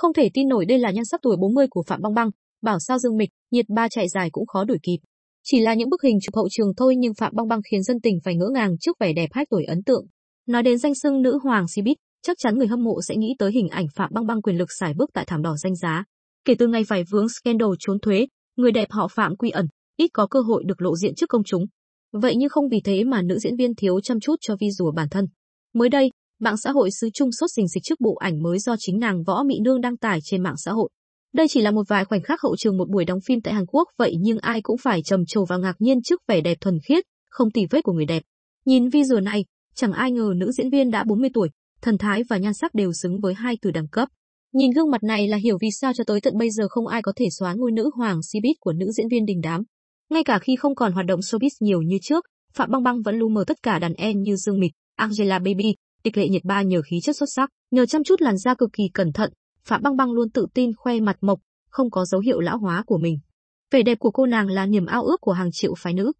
Không thể tin nổi đây là nhan sắc tuổi 40 của Phạm Băng Băng, bảo sao Dương Mịch, nhiệt ba chạy dài cũng khó đuổi kịp. Chỉ là những bức hình chụp hậu trường thôi nhưng Phạm Băng Băng khiến dân tình phải ngỡ ngàng trước vẻ đẹp hách tuổi ấn tượng. Nói đến danh xưng nữ hoàng Cbiz, chắc chắn người hâm mộ sẽ nghĩ tới hình ảnh Phạm Băng Băng quyền lực xài bước tại thảm đỏ danh giá. Kể từ ngày phải vướng scandal trốn thuế, người đẹp họ Phạm quy ẩn ít có cơ hội được lộ diện trước công chúng. Vậy nhưng không vì thế mà nữ diễn viên thiếu chăm chút cho vi rùa bản thân. Mới đây, Mạng xã hội xứ Trung sốt rình dịch trước bộ ảnh mới do chính nàng Võ Mỹ Nương đăng tải trên mạng xã hội. Đây chỉ là một vài khoảnh khắc hậu trường một buổi đóng phim tại Hàn Quốc vậy nhưng ai cũng phải trầm trồ và ngạc nhiên trước vẻ đẹp thuần khiết, không tì vết của người đẹp. Nhìn video này, chẳng ai ngờ nữ diễn viên đã 40 tuổi, thần thái và nhan sắc đều xứng với hai từ đẳng cấp. Nhìn gương mặt này là hiểu vì sao cho tới tận bây giờ không ai có thể xóa ngôi nữ hoàng Cbiz của nữ diễn viên đình đám. Ngay cả khi không còn hoạt động showbiz nhiều như trước, Phạm Băng Băng vẫn lu mờ tất cả đàn em như Dương Mịch, Angela Baby, Tịch Lệ Nhiệt ba nhờ khí chất xuất sắc, nhờ chăm chút làn da cực kỳ cẩn thận, Phạm Băng Băng luôn tự tin khoe mặt mộc, không có dấu hiệu lão hóa của mình. Vẻ đẹp của cô nàng là niềm ao ước của hàng triệu phái nữ,